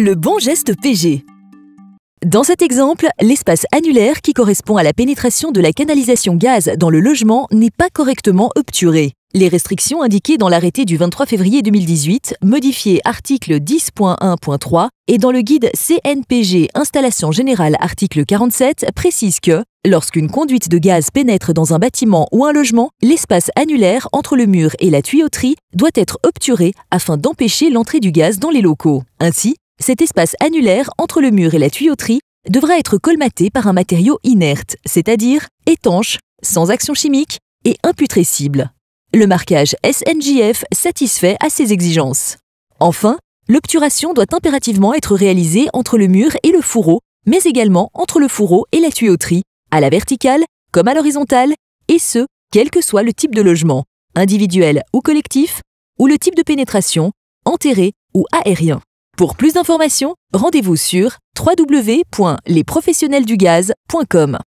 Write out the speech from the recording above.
Le bon geste PG. Dans cet exemple, l'espace annulaire qui correspond à la pénétration de la canalisation gaz dans le logement n'est pas correctement obturé. Les restrictions indiquées dans l'arrêté du 23 février 2018, modifié article 10.1.3, et dans le guide CNPG Installation générale article 47, précisent que Lorsqu'une conduite de gaz pénètre dans un bâtiment ou un logement, l'espace annulaire entre le mur et la tuyauterie doit être obturé afin d'empêcher l'entrée du gaz dans les locaux. Ainsi, cet espace annulaire entre le mur et la tuyauterie devra être colmaté par un matériau inerte, c'est-à-dire étanche, sans action chimique et imputrescible. Le marquage SNJF satisfait à ces exigences. Enfin, l'obturation doit impérativement être réalisée entre le mur et le fourreau, mais également entre le fourreau et la tuyauterie, à la verticale comme à l'horizontale, et ce, quel que soit le type de logement, individuel ou collectif, ou le type de pénétration, enterré ou aérien. Pour plus d'informations, rendez-vous sur www.lesprofessionnelsdugaz.com.